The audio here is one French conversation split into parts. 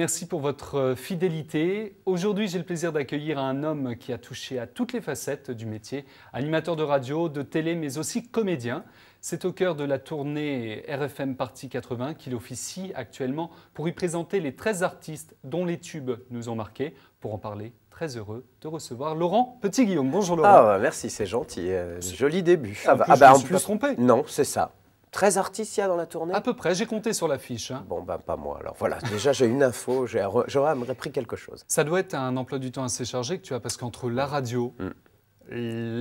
merci pour votre euh, fidélité. Aujourd'hui, j'ai le plaisir d'accueillir un homme qui a touché à toutes les facettes du métier, animateur de radio, de télé, mais aussi comédien. C'est au cœur de la tournée RFM Party 80 qu'il officie actuellement pour y présenter les 13 artistes dont les tubes nous ont marqués. Pour en parler, très heureux de recevoir Laurent Petit-Guillaume. Bonjour Laurent. Ah, merci, c'est gentil. Euh, joli début. Ah, ah bah, je en trompé. Non, c'est ça. Très artistes il y a dans la tournée À peu près, j'ai compté sur l'affiche. Hein. Bon, ben pas moi. Alors voilà, déjà j'ai une info, j'aurais appris quelque chose. Ça doit être un emploi du temps assez chargé que tu as, parce qu'entre la radio, mm.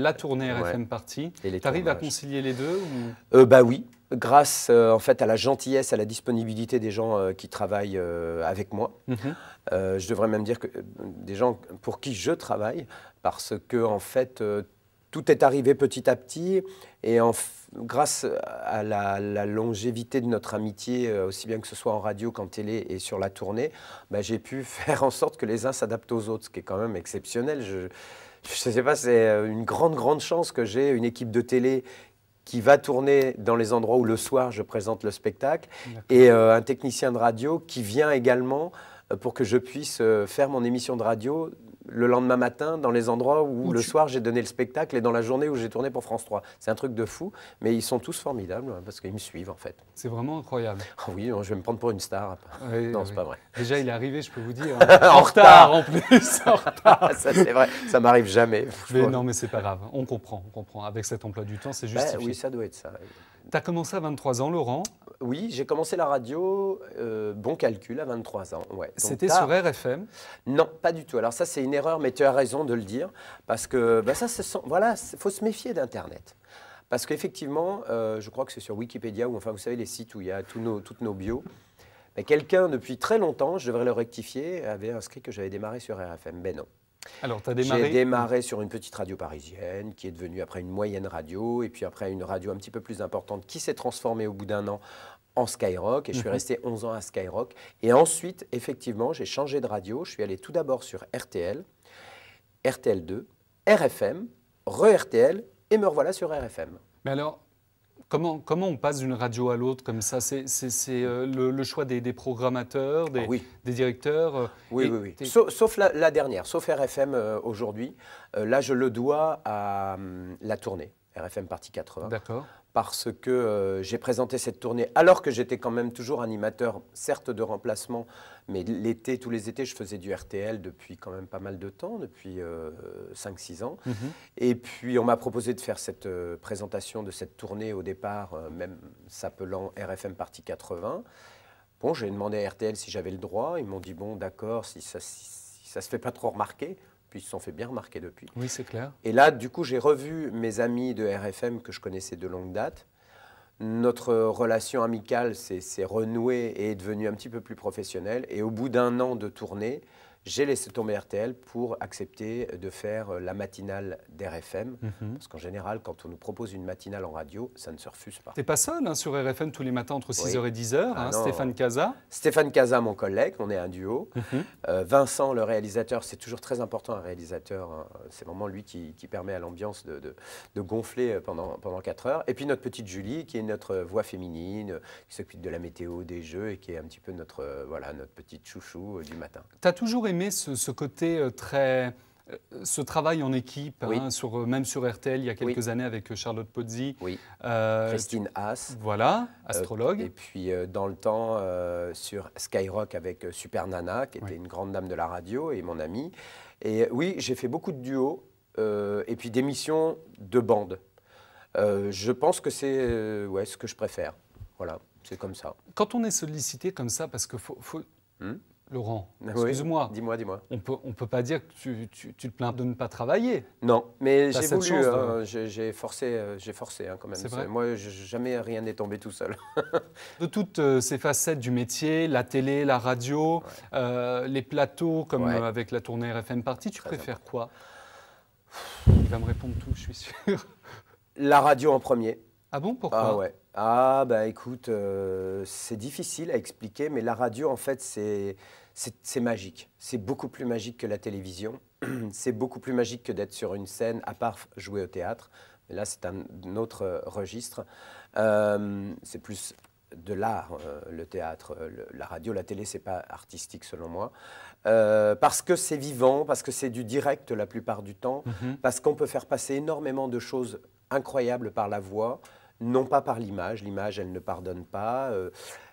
la tournée RFM partie, Tu arrives à concilier les deux ou... Euh, bah oui, grâce euh, en fait à la gentillesse, à la disponibilité des gens euh, qui travaillent avec moi. Mm-hmm. je devrais même dire que des gens pour qui je travaille, parce que en fait tout est arrivé petit à petit. Et en, grâce à la, longévité de notre amitié, euh, aussi bien que ce soit en radio qu'en télé et sur la tournée, bah, j'ai pu faire en sorte que les uns s'adaptent aux autres, ce qui est quand même exceptionnel. Je ne sais pas, c'est euh, une grande, grande chance que j'ai une équipe de télé qui va tourner dans les endroits où le soir je présente le spectacle, et euh, un technicien de radio qui vient également pour que je puisse faire mon émission de radio le lendemain matin dans les endroits où, le soir j'ai donné le spectacle et dans la journée où j'ai tourné pour France 3. C'est un truc de fou, mais ils sont tous formidables hein, parce qu'ils me suivent en fait. C'est vraiment incroyable. Ah oui, je vais me prendre pour une star. non, c'est pas vrai. Déjà, il est arrivé, je peux vous dire. en, retard en plus. en retard. ça c'est vrai, ça m'arrive jamais. Mais non, mais c'est pas grave. On comprend, on comprend. Avec cet emploi du temps, c'est ben juste. oui, ça doit être ça. Tu as commencé à 23 ans, Laurent, oui, j'ai commencé la radio, euh, bon calcul, à 23 ans. Ouais. C'était sur RFM Non, pas du tout. Alors ça, c'est une erreur, mais tu as raison de le dire, parce que bah, ça, sent, voilà, faut se méfier d'Internet. Parce qu'effectivement, euh, je crois que c'est sur Wikipédia, ou enfin, vous savez, les sites où il y a tous nos, toutes nos bios. Mais Quelqu'un, depuis très longtemps, je devrais le rectifier, avait inscrit que j'avais démarré sur RFM. Ben non. Alors, tu as démarré J'ai démarré sur une petite radio parisienne qui est devenue après une moyenne radio et puis après une radio un petit peu plus importante qui s'est transformée au bout d'un an en Skyrock et je suis mhm. resté 11 ans à Skyrock. Et ensuite, effectivement, j'ai changé de radio. Je suis allé tout d'abord sur RTL, RTL2, RFM, re-RTL et me revoilà sur RFM. Mais alors, Comment, comment on passe d'une radio à l'autre comme ça C'est euh, le, choix des, programmateurs, des, ah des directeurs euh, Oui, oui, oui. Sauf, la, dernière, sauf RFM euh, aujourd'hui. là, je le dois à hum, la tournée, RFM Partie 80. D'accord parce que euh, j'ai présenté cette tournée alors que j'étais quand même toujours animateur, certes de remplacement, mais l'été, tous les étés, je faisais du RTL depuis quand même pas mal de temps, depuis 5-6 euh, ans. Mhm. Et puis on m'a proposé de faire cette euh, présentation de cette tournée au départ, même s'appelant RFM Partie 80. Bon, j'ai demandé à RTL si j'avais le droit. Ils m'ont dit, bon, d'accord, si ça, ne se fait pas trop remarquer, puis ils se sont fait bien remarquer depuis. Oui, c'est clair. Et là, du coup, j'ai revu mes amis de RFM que je connaissais de longue date. Notre relation amicale s'est renouée et est devenue un petit peu plus professionnelle. Et au bout d'un an de tournée, j'ai laissé tomber RTL pour accepter de faire euh, la matinale d'RFM, mhm. parce qu'en général, quand on nous propose une matinale en radio, ça ne se refuse pas. Tu n'es pas seul hein, sur RFM tous les matins entre 6h et 10h, ah hein, Stéphane Casa. Stéphane Casa, mon collègue, on est un duo. Mhm. Euh, Vincent, le réalisateur, c'est toujours très important un réalisateur, hein. c'est vraiment lui qui, permet à l'ambiance de, de, gonfler euh, pendant, pendant 4 heures. Et puis notre petite Julie, qui est notre voix féminine, qui s'occupe de la météo, des jeux, et qui est un petit peu notre, voilà, notre petite chouchou du matin. Tu as toujours aimé ce, côté euh, très euh, ce travail en équipe, hein, sur, euh, même sur RTL il y a quelques années avec Charlotte Pozzi. Oui. Christine Haas. Voilà, astrologue. et puis dans le temps sur Skyrock avec Super Nana, qui était une grande dame de la radio et mon amie. Et oui, j'ai fait beaucoup de duos et puis d'émissions de bande. je pense que c'est ouais, ce que je préfère. Voilà, c'est comme ça. Quand on est sollicité comme ça, parce que faut, hmm Laurent, excuse-moi. dis-moi, dis-moi. On peut, on peut pas dire que tu, tu, te plains de ne pas travailler. Non, mais j'ai voulu, hein, j'ai forcé, euh, j'ai forcé hein, quand même. Vrai Moi, jamais rien n'est tombé tout seul. de toutes euh, ces facettes du métier, la télé, la radio, euh, les plateaux, comme avec la tournée RFM Party, tu préfères quoi Il va me répondre tout, je suis sûr. La radio en premier. Ah bon Pourquoi Ah ouais. Ah bah écoute, euh, c'est difficile à expliquer, mais la radio en fait c'est magique. C'est beaucoup plus magique que la télévision. C'est beaucoup plus magique que d'être sur une scène, à part jouer au théâtre. Mais là, c'est un, autre euh, registre. Euh, c'est plus de l'art, le théâtre, la radio, la télé, c'est pas artistique selon moi, parce que c'est vivant, parce que c'est du direct la plupart du temps, mhm. parce qu'on peut faire passer énormément de choses incroyables par la voix, non pas par l'image, l'image elle ne pardonne pas. Euh,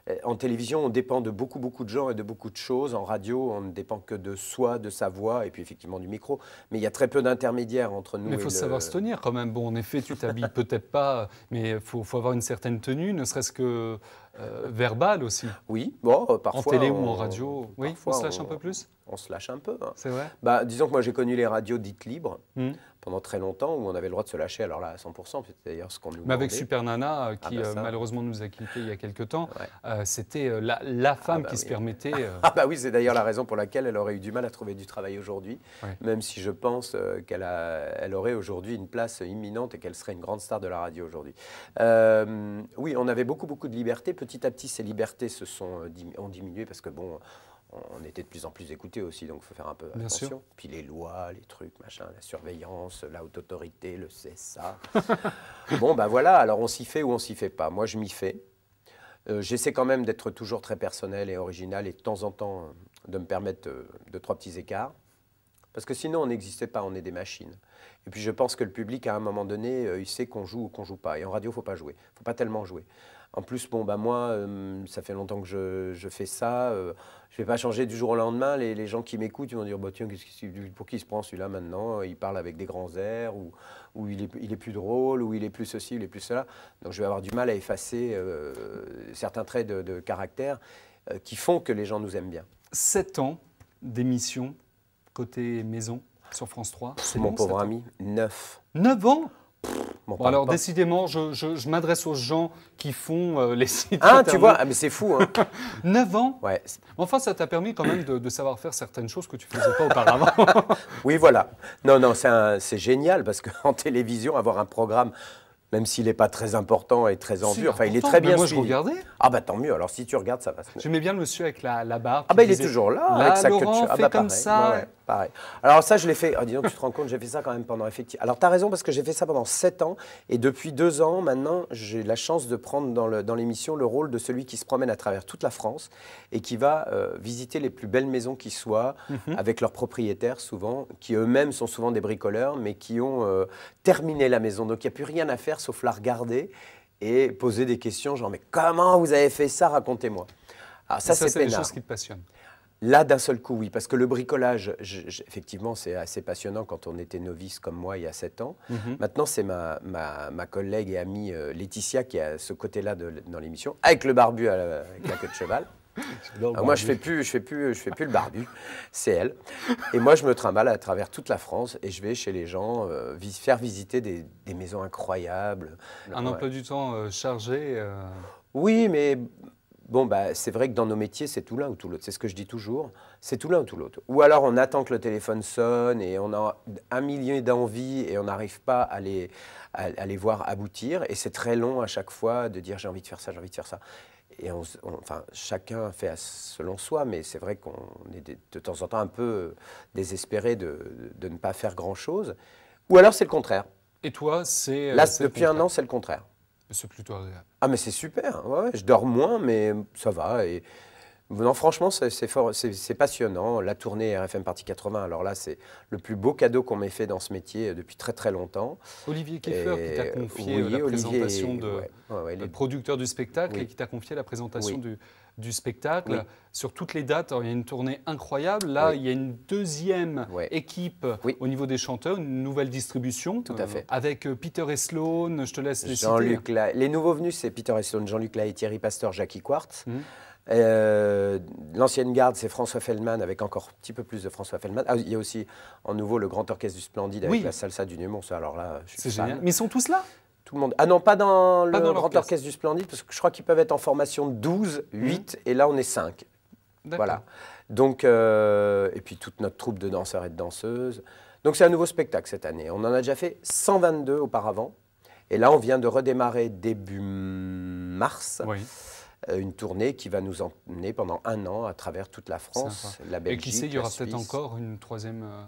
euh, en télévision, on dépend de beaucoup beaucoup de gens et de beaucoup de choses. En radio, on ne dépend que de soi, de sa voix et puis effectivement du micro. Mais il y a très peu d'intermédiaires entre nous. Mais il faut savoir se tenir quand même. Bon, en effet, tu t'habilles peut-être pas, mais il faut, avoir une certaine tenue, ne serait-ce que euh, verbale aussi. Oui, bon, parfois. En télé ou en radio, oui, on se lâche un peu plus. On se lâche un peu. Hein. C'est vrai. Bah, disons que moi j'ai connu les radios dites libres. Hum pendant très longtemps où on avait le droit de se lâcher, alors là à 100%, c'est d'ailleurs ce qu'on nous Mais avec Super Nana, ah qui bah euh, malheureusement nous a quittés il y a quelques temps, euh, c'était euh, la, ah femme bah qui se permettait... Ah bah oui, c'est d'ailleurs la raison pour laquelle elle aurait eu du mal à trouver du travail aujourd'hui, même si je pense qu'elle elle aurait aujourd'hui une place imminente et qu'elle serait une grande star de la radio aujourd'hui. oui, on avait beaucoup, beaucoup de liberté. Petit à petit, ces libertés se sont, ont diminué parce que bon on était de plus en plus écoutés aussi, donc il faut faire un peu attention. Puis les lois, les trucs, machin, la surveillance, la haute autorité, le CSA. bon, ben voilà, alors on s'y fait ou on s'y fait pas. Moi, je m'y fais. Euh, j'essaie quand même d'être toujours très personnel et original et de temps en temps euh, de me permettre euh, de trois petits écarts. Parce que sinon, on n'existait pas, on est des machines. Et puis je pense que le public, à un moment donné, il sait qu'on joue ou qu'on joue pas. Et en radio, il ne faut pas jouer. Il ne faut pas tellement jouer. En plus, bon, bah moi, euh, ça fait longtemps que je, fais ça. Euh, je ne vais pas changer du jour au lendemain. Les, gens qui m'écoutent, vont dire, bah, pour qui se prend celui-là maintenant euh, Il parle avec des grands airs, ou, il, est, plus drôle, ou il est plus ceci, il est plus cela. Donc je vais avoir du mal à effacer certains traits de, caractère qui font que les gens nous aiment bien. Sept ans d'émission côté maison sur France 3. C'est mon pauvre ami, neuf. Neuf ans alors décidément, je, m'adresse aux gens qui font euh, les sites. Ah, tu vois, ah, mais c'est fou. Hein. 9 ans Ouais. Enfin, ça t'a permis quand même de, savoir faire certaines choses que tu faisais pas auparavant. oui, voilà. Non, non, c'est génial parce qu'en télévision, avoir un programme, même s'il n'est pas très important et très en vue, enfin, il est très bien moi, je regardais. Ah, bah tant mieux. Alors, si tu regardes, ça va je mets bien le monsieur avec la, la barbe. Ah, bah il est toujours là. Là, avec Laurent, ah, bah, comme ça. Pareil. Alors ça, je l'ai fait. disons ah, dis tu te rends compte, j'ai fait ça quand même pendant effectivement. Alors tu as raison parce que j'ai fait ça pendant 7 ans et depuis 2 ans maintenant, j'ai la chance de prendre dans l'émission le, rôle de celui qui se promène à travers toute la France et qui va euh, visiter les plus belles maisons qui soient mhm. avec leurs propriétaires souvent, qui eux-mêmes sont souvent des bricoleurs mais qui ont euh, terminé la maison. Donc il n'y a plus rien à faire sauf la regarder et poser des questions genre mais comment vous avez fait ça Racontez-moi. Alors ah, ça, c'est une chose qui te passionne. Là, d'un seul coup, oui, parce que le bricolage, effectivement, c'est assez passionnant quand on était novice comme moi il y a 7 ans. Mhm. Maintenant, c'est ma, ma, collègue et amie euh, Laetitia qui a ce côté-là dans l'émission, avec le barbu la, avec la queue de cheval. moi, je fais plus, je fais plus, je fais plus le barbu, c'est elle. Et moi, je me trimballe à travers toute la France et je vais chez les gens euh, faire visiter des, maisons incroyables. Un emploi du temps euh, chargé. Oui, mais Bon, bah, c'est vrai que dans nos métiers, c'est tout l'un ou tout l'autre. C'est ce que je dis toujours. C'est tout l'un ou tout l'autre. Ou alors on attend que le téléphone sonne et on a un million d'envies et on n'arrive pas à les, à, les voir aboutir. Et c'est très long à chaque fois de dire j'ai envie de faire ça, j'ai envie de faire ça. Et enfin, chacun fait selon soi, mais c'est vrai qu'on est de, temps en temps un peu désespéré de, de ne pas faire grand-chose. Ou alors c'est le contraire. Et toi, c'est... Euh, Là, depuis un an, c'est le contraire. C'est plutôt Ah, mais c'est super. je dors moins, mais ça va. Et... franchement, c'est passionnant. La tournée RFM Partie 80, alors là, c'est le plus beau cadeau qu'on m'ait fait dans ce métier depuis très très longtemps. Olivier Kieffer qui t'a confié, euh, la présentation producteur du spectacle et qui t'a confié la présentation du, du spectacle. Sur toutes les dates, il y a une tournée incroyable. Là, il y a une deuxième équipe au niveau des chanteurs, une nouvelle distribution. Tout à fait. Euh, avec euh, Peter et je te laisse les Jean Luc Les nouveaux venus, c'est Peter et Jean-Luc Lahaye, Thierry Pasteur, Jackie Quartz. Mhm. Euh, l'ancienne garde, c'est François Feldman, avec encore un petit peu plus de François Feldman, ah, il y a aussi en nouveau le Grand Orchestre du Splendide avec la salsa du Némon. Alors là, je génial. Mais ils sont tous là tout le monde. Ah non, pas dans le Grand Orchestre du Splendide, parce que je crois qu'ils peuvent être en formation 12, 8, mmh. et là on est 5. Voilà. Donc, euh, et puis toute notre troupe de danseurs et de danseuses. Donc c'est un nouveau spectacle cette année. On en a déjà fait 122 auparavant. Et là, on vient de redémarrer début mars. Euh, une tournée qui va nous emmener pendant un an à travers toute la France, la Belgique. Et qui sait, il y aura peut-être encore une troisième euh,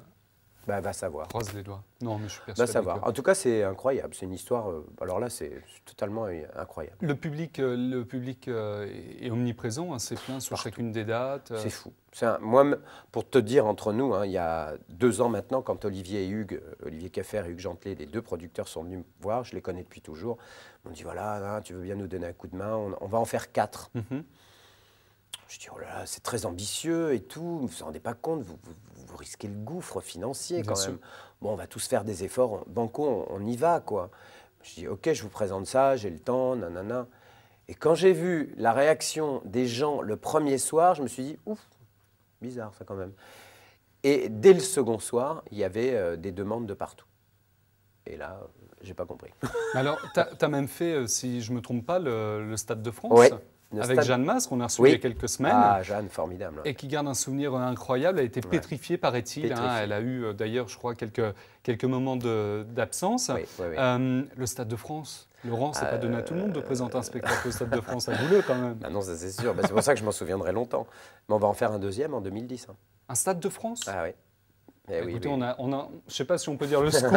bah, va savoir. Croise les doigts. Non, mais je suis persuadé. Va savoir. En tout cas, c'est incroyable. C'est une histoire. Euh, alors là, c'est totalement euh, incroyable. Le public, euh, le public est omniprésent. Hein, c'est plein sur chacune des dates. C'est fou. Un, moi, pour te dire, entre nous, hein, il y a deux ans maintenant, quand Olivier et Hugues, Olivier Caffer et Hugues Gentelet, les deux producteurs sont venus me voir, je les connais depuis toujours, on m'ont dit voilà, hein, tu veux bien nous donner un coup de main, on, va en faire quatre. Mmh je dis, oh là là, c'est très ambitieux et tout, vous ne vous rendez pas compte, vous, risquez le gouffre financier quand même. Bon, on va tous faire des efforts, banco, on, y va, quoi. Je dis, ok, je vous présente ça, j'ai le temps, nanana. Et quand j'ai vu la réaction des gens le premier soir, je me suis dit, ouf, bizarre ça quand même. Et dès le second soir, il y avait euh, des demandes de partout. Et là, j'ai pas compris. Alors, tu as, même fait, euh, si je ne me trompe pas, le, Stade de France avec Jeanne Mas qu'on a reçu il y a quelques semaines. Ah, Jeanne, formidable. Et qui garde un souvenir euh, incroyable. Elle a été pétrifiée, paraît-il. Hein. Elle a eu, euh, d'ailleurs, je crois, quelques, quelques moments d'absence. Euh, le Stade de France. Laurent, c'est n'a pas donné à tout le monde de présenter un spectacle au Stade de France à Bouleux, quand même. Ah non, ça c'est sûr. Bah, c'est pour ça que je m'en souviendrai longtemps. Mais on va en faire un deuxième en 2010. Hein. Un Stade de France Ah oui. Eh Écoutez, on a, on a je ne sais pas si on peut dire le scoop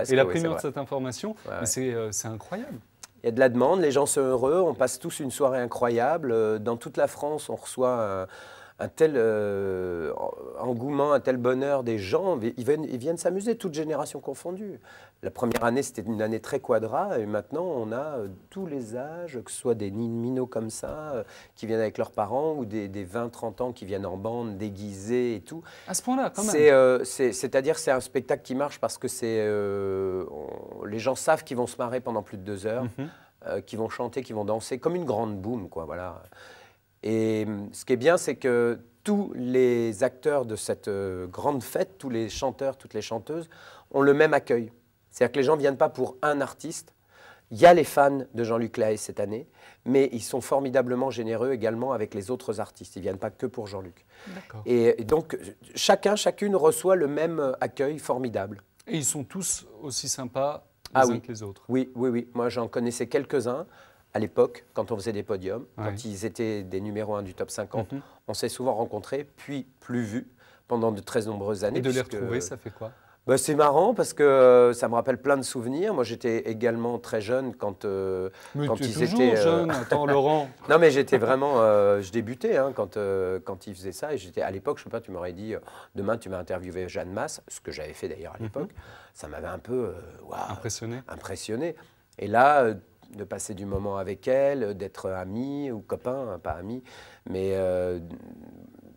et la première de cette information, mais c'est incroyable. Il y a de la demande, les gens sont heureux, on passe tous une soirée incroyable. Euh, dans toute la France, on reçoit euh, un, tel euh, engouement, un tel bonheur des gens. Ils viennent, ils viennent s'amuser, toutes générations confondues. La première année, c'était une année très quadra, et maintenant, on a euh, tous les âges, que ce soit des minots comme ça, euh, qui viennent avec leurs parents, ou des, 20-30 ans qui viennent en bande, déguisés et tout. À ce point-là, quand même. Euh, c'est-à-dire, c'est un spectacle qui marche parce que c'est les gens savent qu'ils vont se marrer pendant plus de deux heures, mhm. qu'ils vont chanter, qu'ils vont danser, comme une grande boum, quoi, voilà. Et ce qui est bien, c'est que tous les acteurs de cette grande fête, tous les chanteurs, toutes les chanteuses, ont le même accueil. C'est-à-dire que les gens ne viennent pas pour un artiste. Il y a les fans de Jean-Luc Lahaye cette année, mais ils sont formidablement généreux également avec les autres artistes. Ils ne viennent pas que pour Jean-Luc. Et donc, chacun, chacune reçoit le même accueil formidable. Et ils sont tous aussi sympas les ah que les autres. Oui, oui, oui. Moi, j'en connaissais quelques-uns à l'époque, quand on faisait des podiums, quand ils étaient des numéros 1 du top 50. Mhm. On s'est souvent rencontrés, puis plus vus pendant de très nombreuses années. Et de les retrouver, ça fait quoi bah, c'est marrant parce que euh, ça me rappelle plein de souvenirs. Moi, j'étais également très jeune quand, euh, mais quand tu es toujours euh, jeune, attends, Laurent. non, mais j'étais vraiment. Euh, je débutais hein, quand, quand ils faisaient ça. Et j'étais à l'époque, je sais pas, tu m'aurais dit demain, tu vas interviewer Jeanne Masse, ce que j'avais fait d'ailleurs à mhm. l'époque. Ça m'avait un peu. impressionné. Impressionné. Et là. de passer du moment avec elle, d'être ami ou copain, hein, pas ami, mais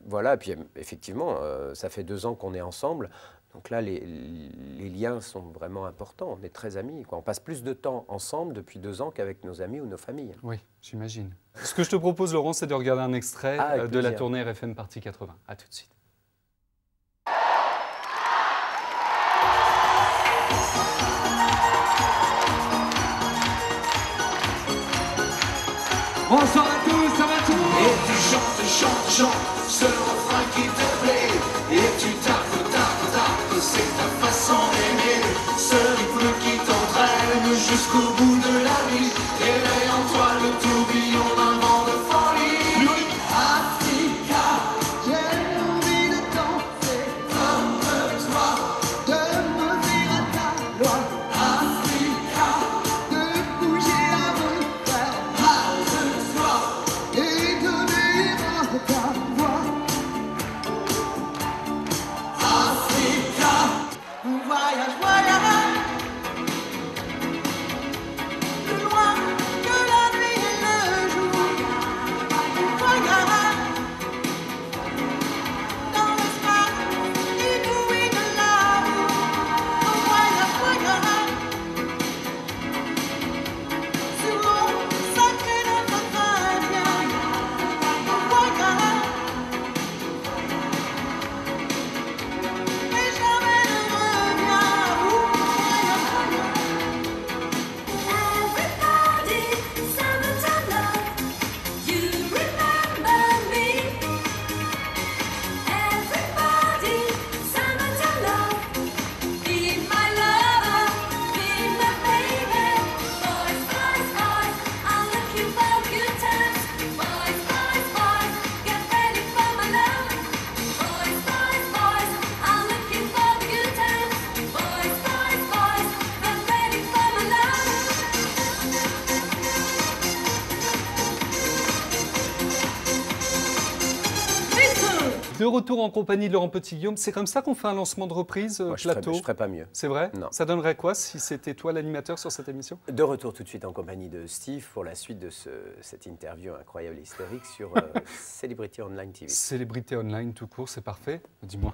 voilà, et puis effectivement, ça fait deux ans qu'on est ensemble. Donc là, les, liens sont vraiment importants. On est très amis. On passe plus de temps ensemble depuis deux ans qu'avec nos amis ou nos familles. Oui, j'imagine. Ce que je te propose, Laurent, c'est de regarder un extrait ah, euh, de la tournée RFM Partie 80. À tout de suite. Bonsoir à tous, ça va tout Et jusqu'au bout. retour en compagnie de Laurent Petit-Guillaume. C'est comme ça qu'on fait un lancement de reprise euh, plateau je ne pas mieux. C'est vrai Non. Ça donnerait quoi si c'était toi l'animateur sur cette émission De retour tout de suite en compagnie de Steve pour la suite de cette interview incroyable et hystérique sur euh, Celebrity Online TV. Celebrity Online tout court, c'est parfait. Dis-moi.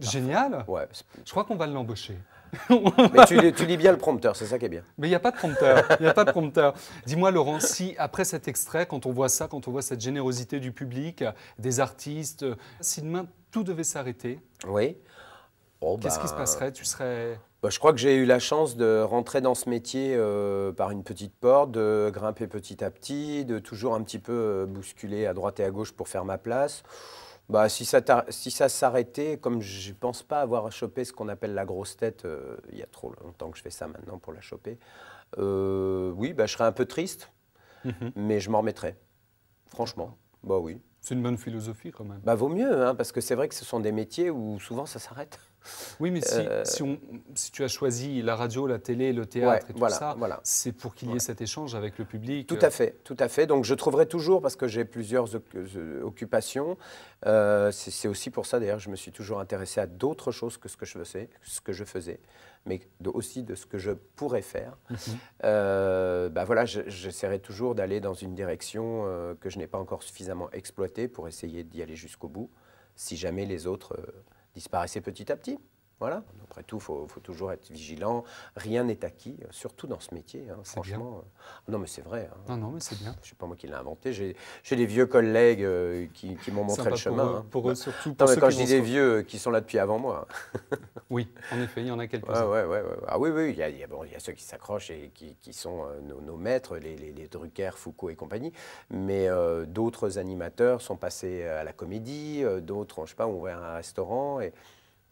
Génial Ouais. Je crois qu'on va l'embaucher. Mais tu, lis bien le prompteur, c'est ça qui est bien. Mais il n'y a pas de prompteur. Il a pas de prompteur. Dis-moi, Laurent, si après cet extrait, quand on voit ça, quand on voit cette générosité du public, des artistes, si demain tout devait s'arrêter, oui. Oh, qu'est-ce bah, qui se passerait Tu serais bah, je crois que j'ai eu la chance de rentrer dans ce métier euh, par une petite porte, de grimper petit à petit, de toujours un petit peu euh, bousculer à droite et à gauche pour faire ma place. Bah, si ça, si ça s'arrêtait, comme je ne pense pas avoir chopé ce qu'on appelle la grosse tête, euh, il y a trop longtemps que je fais ça maintenant pour la choper, euh, oui, bah, je serais un peu triste, mhm. mais je m'en remettrais. Franchement, bah oui. C'est une bonne philosophie quand même. Bah, vaut mieux, hein, parce que c'est vrai que ce sont des métiers où souvent ça s'arrête. Oui, mais euh, si, tu as choisi la radio, la télé, le théâtre et tout ça, voilà. c'est pour qu'il y ait cet échange avec le public. Tout euh. à fait, tout à fait. Donc je trouverai toujours, parce que j'ai plusieurs euh, occupations, c'est aussi pour ça d'ailleurs je me suis toujours intéressé à d'autres choses que ce que je faisais, ce que je faisais mais aussi de ce que je pourrais faire. Mhm. Bah, voilà, j'essaierai toujours d'aller dans une direction que je n'ai pas encore suffisamment exploitée pour essayer d'y aller jusqu'au bout, si jamais les autres disparaissait petit à petit. Voilà. Après tout, il faut, toujours être vigilant. Rien n'est acquis, surtout dans ce métier. Hein, franchement. Ah non, mais c'est vrai. Hein. Non, non, mais c'est bien. Je ne sais pas moi qui l'ai inventé. J'ai des vieux collègues euh, qui, m'ont montré le chemin. Pour, hein. pour eux, surtout. quand je dis des vieux euh, qui sont là depuis avant moi. oui, en effet, il y en a quelques-uns. ah oui, oui, il y a, ceux qui s'accrochent et qui, sont euh, nos, maîtres, les, les, Drucker, Foucault et compagnie. Mais d'autres animateurs sont passés à la comédie, d'autres, je sais pas, ont ouvert un restaurant et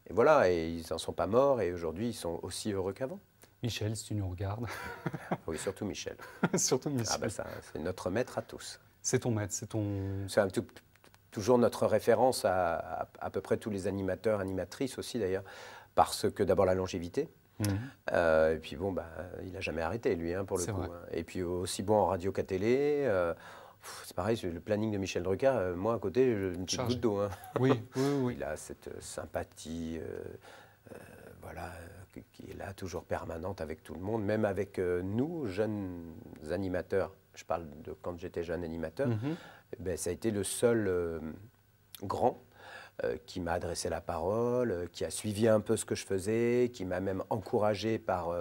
et voilà, et ils n'en sont pas morts, et aujourd'hui, ils sont aussi heureux qu'avant. Michel, si tu nous regardes. oui, surtout Michel. surtout Michel. Ah ben ça, c'est notre maître à tous. C'est ton maître, c'est ton... C'est toujours notre référence à, à, peu près tous les animateurs, animatrices aussi d'ailleurs, parce que d'abord la longévité, mhm. euh, et puis bon, bah, il n'a jamais arrêté, lui, hein, pour le coup. Hein. Et puis aussi bon en radio qu'à télé. Euh, c'est pareil, le planning de Michel Drucker, euh, moi à côté, je, une petite goutte d'eau. Hein. Oui, oui, Il a cette euh, sympathie, euh, voilà, qui est là toujours permanente avec tout le monde, même avec nous, jeunes animateurs. Je parle de quand j'étais jeune animateur. Mm-hmm. Eh ben, ça a été le seul grand qui m'a adressé la parole, qui a suivi un peu ce que je faisais, qui m'a même encouragé par,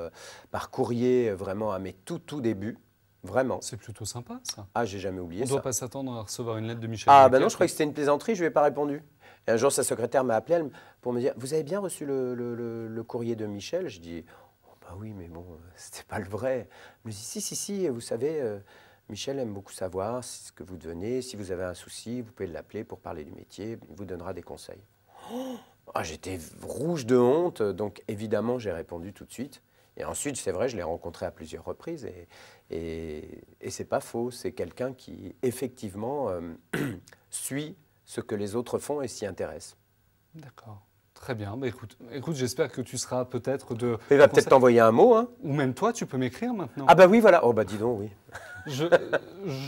par courrier vraiment à mes tout tout débuts. Vraiment. C'est plutôt sympa, ça. Ah, j'ai jamais oublié ça. On ne doit pas s'attendre à recevoir une lettre de Michel. Ah, ben non, je croyais que c'était une plaisanterie, je lui ai pas répondu. un jour, sa secrétaire m'a appelé pour me dire Vous avez bien reçu le, courrier de Michel Je dis oh, Bah oui, mais bon, euh, c'était pas le vrai. Mais si, si, si, vous savez, euh, Michel aime beaucoup savoir ce que vous devenez. Si vous avez un souci, vous pouvez l'appeler pour parler du métier il vous donnera des conseils. Oh, j'étais rouge de honte, donc évidemment, j'ai répondu tout de suite. Et ensuite, c'est vrai, je l'ai rencontré à plusieurs reprises et, et, c'est pas faux. C'est quelqu'un qui, effectivement, euh, suit ce que les autres font et s'y intéresse. D'accord. Très bien. mais bah, écoute, écoute j'espère que tu seras peut-être de. Il va peut-être t'envoyer un mot. Hein. Ou même toi, tu peux m'écrire maintenant. Ah, bah oui, voilà. Oh, bah dis donc, oui je,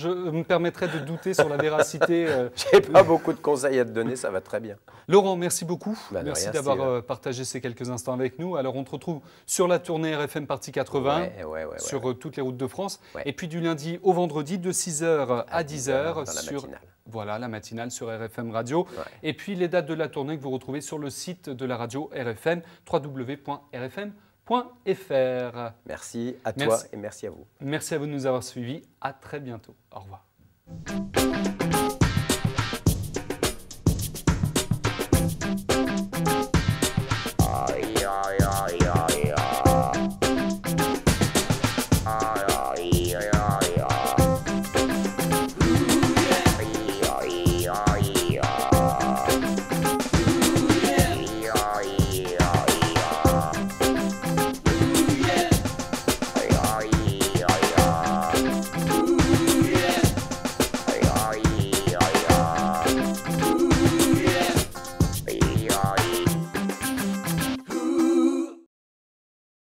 me permettrais de douter sur la véracité. Euh, J'ai pas beaucoup de conseils à te donner, ça va très bien. Laurent, merci beaucoup. Bah, merci d'avoir euh, euh, partagé ces quelques instants avec nous. Alors, on te retrouve sur la tournée RFM Partie 80, sur toutes les routes de France. Et puis du lundi au vendredi, de 6h à, 10h, sur. La voilà, la matinale sur RFM Radio. Et puis les dates de la tournée que vous retrouvez sur le site de la radio RFM, www.rfm.com. .fr. Merci à toi et merci à vous. Merci à vous de nous avoir suivis. À très bientôt. Au revoir.